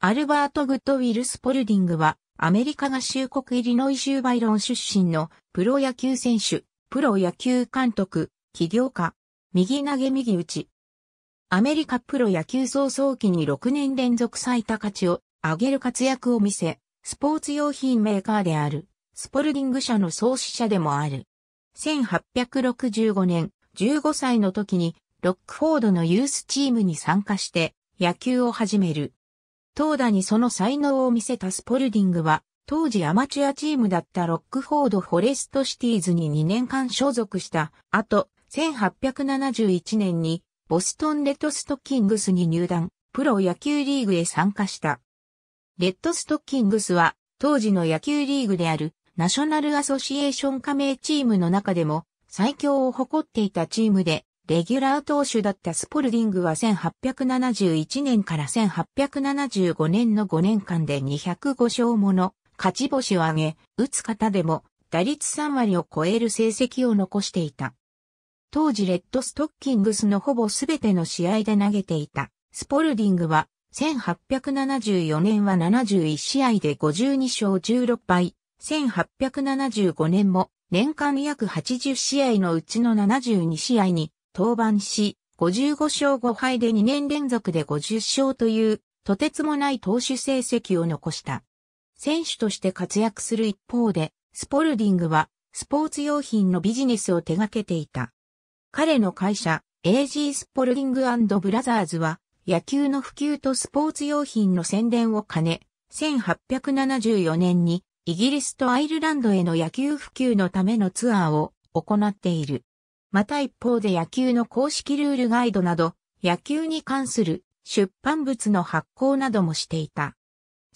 アルバート・グッドウィル・スポルディングは、アメリカ合衆国イリノイ州バイロン出身のプロ野球選手、プロ野球監督、起業家、右投げ右打ち。アメリカプロ野球早々期に6年連続最多価値を上げる活躍を見せ、スポーツ用品メーカーである、スポルディング社の創始者でもある。1865年、15歳の時に、ロックフォードのユースチームに参加して、野球を始める。投打にその才能を見せたスポルディングは、当時アマチュアチームだったロックフォード・フォレスト・シティーズに2年間所属した後、1871年にボストン・レッドストッキングスに入団、プロ野球リーグへ参加した。レッドストッキングスは当時の野球リーグであるナショナルアソシエーション加盟チームの中でも最強を誇っていたチームでレギュラー投手だったスポルディングは1871年から1875年の5年間で205勝もの勝ち星を挙げ、打つ方でも打率3割を超える成績を残していた。当時レッドストッキングスのほぼすべての試合で投げていた。スポルディングは1874年は71試合で52勝16敗、1875年も年間約80試合のうちの72試合に登板し、55勝5敗で2年連続で50勝という、とてつもない投手成績を残した。選手として活躍する一方で、スポルディングは、スポーツ用品のビジネスを手掛けていた。彼の会社、AG スポルディングブラザーズは、野球の普及とスポーツ用品の宣伝を兼ね、1874年にイギリスとアイルランドへの野球普及のためのツアーを行っている。また一方で野球の公式ルールガイドなど、野球に関する出版物の発行などもしていた。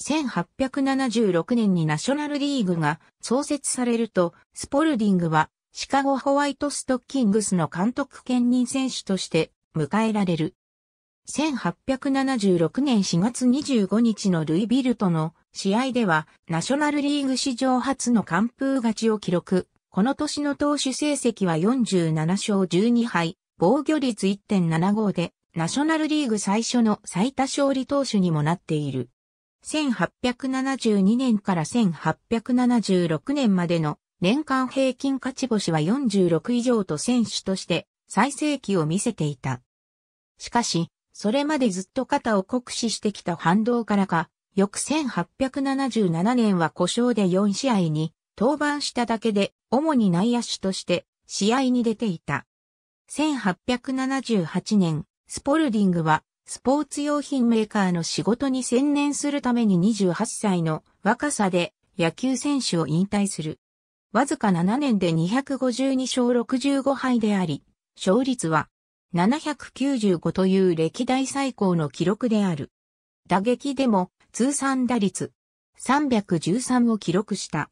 1876年にナショナルリーグが創設されると、スポルディングはシカゴホワイトストッキングスの監督兼任選手として迎えられる。1876年4月25日のルイビルとの試合ではナショナルリーグ史上初の完封勝ちを記録。この年の投手成績は47勝12敗、防御率1.75で、ナショナルリーグ最初の最多勝利投手にもなっている。1872年から1876年までの年間平均勝ち星は46以上と選手として最盛期を見せていた。しかし、それまでずっと肩を酷使してきた反動からか、翌1877年は故障で4試合に登板しただけで、主に内野手として試合に出ていた。1878年、スポルディングは、スポーツ用品メーカーの仕事に専念するために28歳の若さで野球選手を引退する。わずか7年で252勝65敗であり、勝率は795という歴代最高の記録である。打撃でも通算打率313を記録した。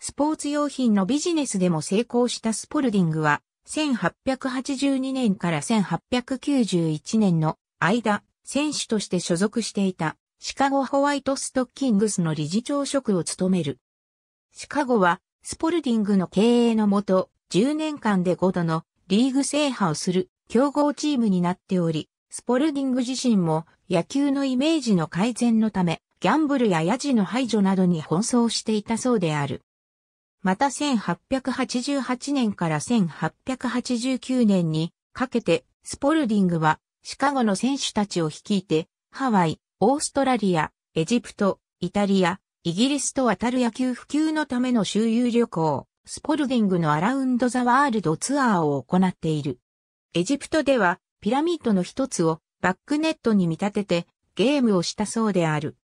スポーツ用品のビジネスでも成功したスポルディングは、1882年から1891年の間、選手として所属していたシカゴホワイトストッキングスの理事長職を務める。シカゴはスポルディングの経営のもと、10年間で5度のリーグ制覇をする強豪チームになっており、スポルディング自身も野球のイメージの改善のため、ギャンブルやヤジの排除などに奔走していたそうである。また1888年から1889年にかけてスポルディングはシカゴの選手たちを率いてハワイ、オーストラリア、エジプト、イタリア、イギリスと渡る野球普及のための周遊旅行、スポルディングのアラウンド・ザ・ワールドツアーを行っている。エジプトではピラミッドの一つをバックネットに見立ててゲームをしたそうである。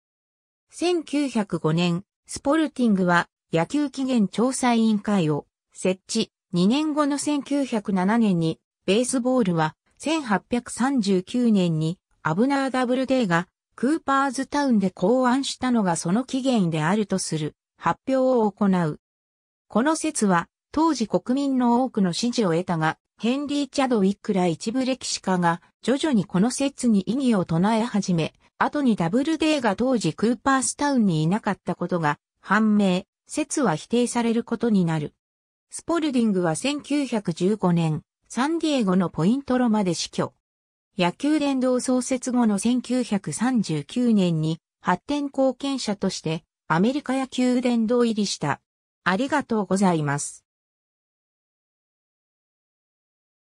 1905年、スポルティングは野球期限調査委員会を設置。2年後の1907年に、ベースボールは1839年にアブナー・ダブルデーがクーパーズタウンで考案したのがその起源であるとする発表を行う。この説は当時国民の多くの支持を得たが、ヘンリー・チャドウィックら一部歴史家が徐々にこの説に異議を唱え始め、後にダブルデーが当時クーパースタウンにいなかったことが判明。説は否定されることになる。スポルディングは1915年、サンディエゴのポイントロまで死去。野球殿堂創設後の1939年に発展貢献者としてアメリカ野球殿堂入りした。ありがとうございます。